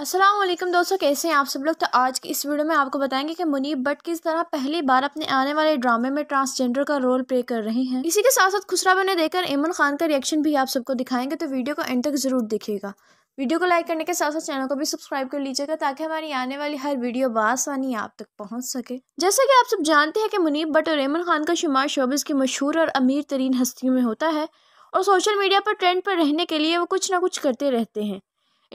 असलम दोस्तों कैसे हैं आप सब लोग तो आज की इस वीडियो में आपको बताएंगे कि मुनीब भट्ट किस तरह पहली बार अपने आने वाले ड्रामे में ट्रांसजेंडर का रोल प्ले कर रहे हैं इसी के साथ साथ खुसरा बने देखकर इमरान खान का रिएक्शन भी आप सबको दिखाएंगे तो वीडियो को एंड तक जरूर देखिएगा वीडियो को लाइक करने के साथ साथ चैनल को भी सब्सक्राइब कर लीजिएगा ताकि हमारी आने वाली हर वीडियो बासानी आप तक पहुंच सके जैसे कि आप सब जानते हैं कि मुनीब भट्ट और इमरान खान का शुमार शोबिस की मशहूर और अमीर तरीन हस्तियों में होता है और सोशल मीडिया पर ट्रेंड पर रहने के लिए वो कुछ ना कुछ करते रहते हैं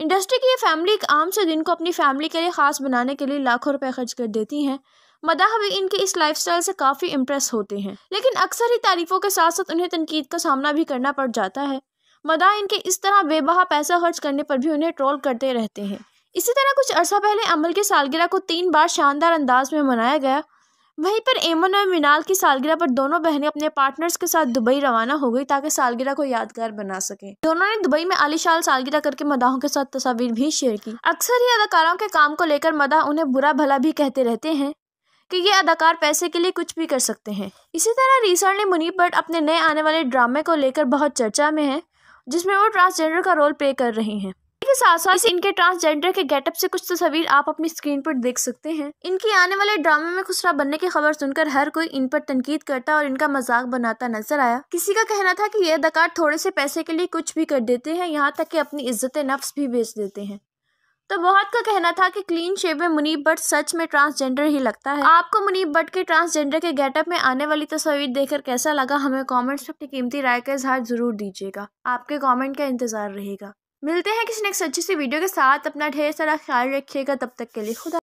इंडस्ट्री की ये फैमिली एक आम से दिन को अपनी फैमिली के लिए ख़ास बनाने के लिए लाखों रुपए खर्च कर देती हैं मदाह भी इनके इस लाइफस्टाइल से काफ़ी इम्प्रेस होते हैं लेकिन अक्सर ही तारीफों के साथ साथ उन्हें तनकीद का सामना भी करना पड़ जाता है मदा इनके इस तरह बेबाह पैसा खर्च करने पर भी उन्हें ट्रोल करते रहते हैं इसी तरह कुछ अरसा पहले अमल की सालगिरह को तीन बार शानदार अंदाज में मनाया गया वहीं पर एमन और मिनाल की सालगिरह पर दोनों बहनें अपने पार्टनर्स के साथ दुबई रवाना हो गई ताकि सालगिरह को यादगार बना सके दोनों ने दुबई में आलिशाल सालगिरह करके मदाहों के साथ तस्वीर भी शेयर की अक्सर ही अदाकारों के काम को लेकर मदा उन्हें बुरा भला भी कहते रहते हैं कि ये अदाकार पैसे के लिए कुछ भी कर सकते हैं इसी तरह रिसर ने मुनीब भट्ट अपने नए आने वाले ड्रामे को लेकर बहुत चर्चा में है जिसमें वो ट्रांसजेंडर का रोल प्ले कर रही हैं इसके साथ साथ इनके ट्रांसजेंडर के गेटअप से कुछ तस्वीर आप अपनी स्क्रीन पर देख सकते हैं इनकी आने वाले ड्रामे में खुसरा बनने की खबर सुनकर हर कोई इन पर तनकीद करता और इनका मजाक बनाता नजर आया किसी का कहना था की ये अदाकार थोड़े से पैसे के लिए कुछ भी कर देते हैं यहाँ तक की अपनी इज्जत नफ्स भी बेच देते हैं तो बहुत का कहना था कि क्लीन शेप में मुनीब बट सच में ट्रांसजेंडर ही लगता है आपको मुनीब बट के ट्रांसजेंडर के गेटअप में आने वाली तस्वीर देखकर कैसा लगा हमें कमेंट्स में अपनी कीमती राय का इजहार जरूर दीजिएगा आपके कमेंट का इंतजार रहेगा मिलते हैं किसी नेक्स्ट अच्छी सी वीडियो के साथ अपना ढेर सारा ख्याल रखिएगा तब तक के लिए खुदा